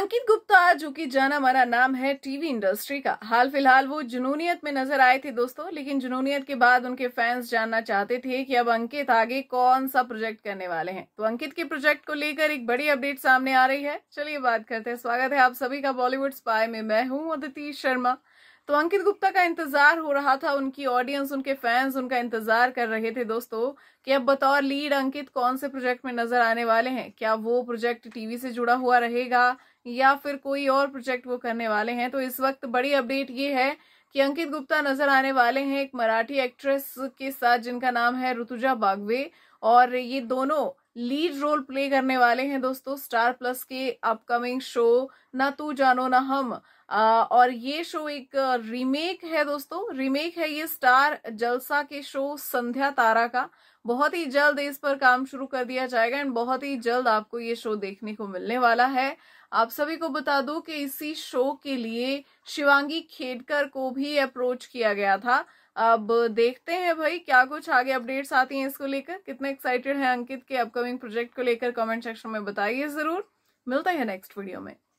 अंकित गुप्ता जो कि जाना माना नाम है टीवी इंडस्ट्री का हाल फिलहाल वो जुनूनियत में नजर आए थे दोस्तों लेकिन जुनूनियत के बाद उनके फैंस जानना चाहते थे कि अब अंकित आगे कौन सा प्रोजेक्ट करने वाले हैं तो अंकित के प्रोजेक्ट को लेकर एक बड़ी अपडेट सामने आ रही है चलिए बात करते हैं स्वागत है आप सभी का बॉलीवुड स्पाई में मैं हूँ अदिति शर्मा तो अंकित गुप्ता का इंतजार हो रहा था उनकी ऑडियंस उनके फैंस उनका इंतजार कर रहे थे दोस्तों कि अब बतौर लीड अंकित कौन से प्रोजेक्ट में नजर आने वाले हैं क्या वो प्रोजेक्ट टीवी से जुड़ा हुआ रहेगा या फिर कोई और प्रोजेक्ट वो करने वाले हैं तो इस वक्त बड़ी अपडेट ये है कि अंकित गुप्ता नजर आने वाले हैं एक मराठी एक्ट्रेस के साथ जिनका नाम है ऋतुजा बागवे और ये दोनों लीड रोल प्ले करने वाले हैं दोस्तों स्टार प्लस के अपकमिंग शो ना तू जानो ना हम आ, और ये शो एक रीमेक है दोस्तों रीमेक है ये स्टार जलसा के शो संध्या तारा का बहुत ही जल्द इस पर काम शुरू कर दिया जाएगा एंड बहुत ही जल्द आपको ये शो देखने को मिलने वाला है आप सभी को बता दूं कि इसी शो के लिए शिवांगी खेडकर को भी अप्रोच किया गया था अब देखते हैं भाई क्या कुछ आगे अपडेट्स आती हैं इसको लेकर कितने एक्साइटेड हैं अंकित के अपकमिंग प्रोजेक्ट को लेकर कमेंट सेक्शन में बताइए जरूर मिलते हैं नेक्स्ट वीडियो में